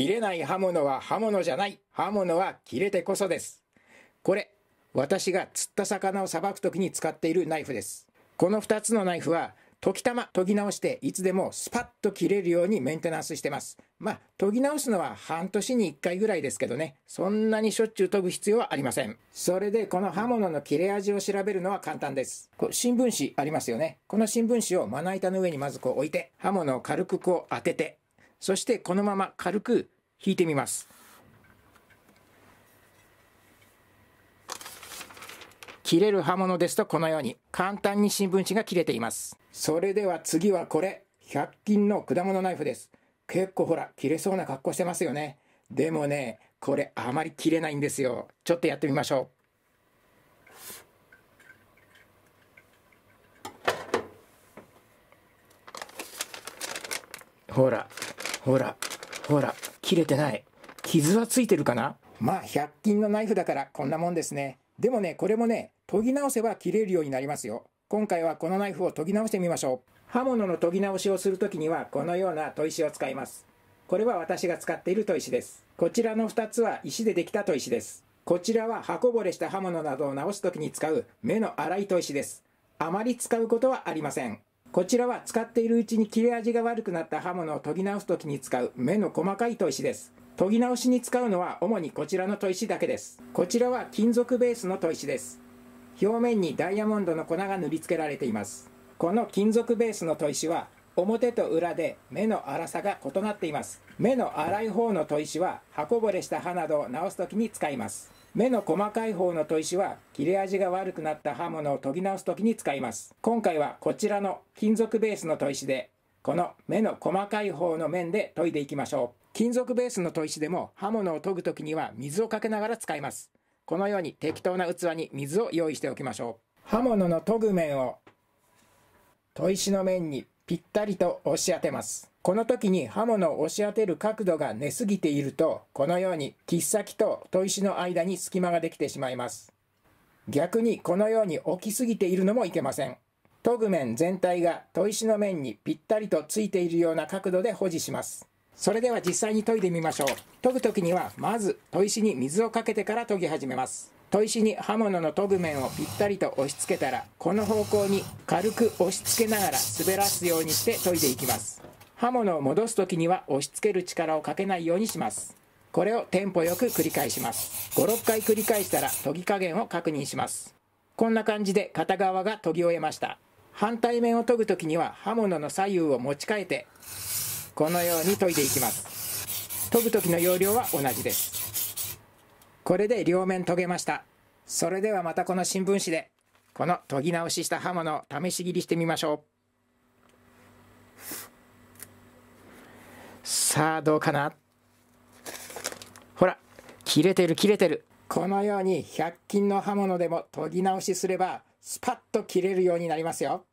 切れない刃物は刃物じゃない刃物は切れてこそです。これ、私が釣った魚をさばくときに使っているナイフです。この2つのナイフは、研たま研ぎ直して、いつでもスパッと切れるようにメンテナンスしてます。まあ、研ぎ直すのは半年に1回ぐらいですけどね、そんなにしょっちゅう研ぐ必要はありません。それで、この刃物の切れ味を調べるのは簡単です。こう新聞紙ありますよね。この新聞紙をまな板の上にまずこう置いて、刃物を軽くこう当てて、そしてこのまま軽く引いてみます。切れる刃物ですとこのように簡単に新聞紙が切れています。それでは次はこれ、100均の果物ナイフです。結構ほら、切れそうな格好してますよね。でもね、これあまり切れないんですよ。ちょっとやってみましょう。ほらほら、ほら、切れてない。傷はついてるかなまあ、100均のナイフだからこんなもんですね。でもね、これもね、研ぎ直せば切れるようになりますよ。今回はこのナイフを研ぎ直してみましょう。刃物の研ぎ直しをするときには、このような砥石を使います。これは私が使っている砥石です。こちらの2つは石でできた砥石です。こちらは刃こぼれした刃物などを直すときに使う目の粗い砥石です。あまり使うことはありません。こちらは使っているうちに切れ味が悪くなった刃物を研ぎ直す時に使う目の細かい砥石です。研ぎ直しに使うのは主にこちらの砥石だけです。こちらは金属ベースの砥石です。表面にダイヤモンドの粉が塗りつけられています。この金属ベースの砥石は表と裏で目の粗さが異なっています目の粗い方の砥石は刃こぼれした刃などを直す時に使います目の細かい方の砥石は切れ味が悪くなった刃物を研ぎ直す時に使います今回はこちらの金属ベースの砥石でこの目の細かい方の面で研いでいきましょう金属ベースの砥石でも刃物を研ぐ時には水をかけながら使いますこのように適当な器に水を用意しておきましょう刃物の研ぐ面を砥石の面にぴったりと押し当てます。この時に刃物を押し当てる角度が寝すぎていると、このように切っ先と砥石の間に隙間ができてしまいます。逆にこのように置きすぎているのもいけません。研ぐ面全体が砥石の面にぴったりとついているような角度で保持します。それでは実際に研いでみましょう。研ぐ時にはまず砥石に水をかけてから研ぎ始めます。砥石に刃物の研ぐ面をぴったりと押し付けたらこの方向に軽く押し付けながら滑らすようにして研いでいきます刃物を戻す時には押し付ける力をかけないようにしますこれをテンポよく繰り返します56回繰り返したら研ぎ加減を確認しますこんな感じで片側が研ぎ終えました反対面を研ぐ時には刃物の左右を持ち替えてこのように研いでいきます研ぐ時の要領は同じですこれで両面研げました。それではまたこの新聞紙で、この研ぎ直しした刃物を試し切りしてみましょう。さあ、どうかなほら、切れてる切れてる。このように100均の刃物でも研ぎ直しすれば、スパッと切れるようになりますよ。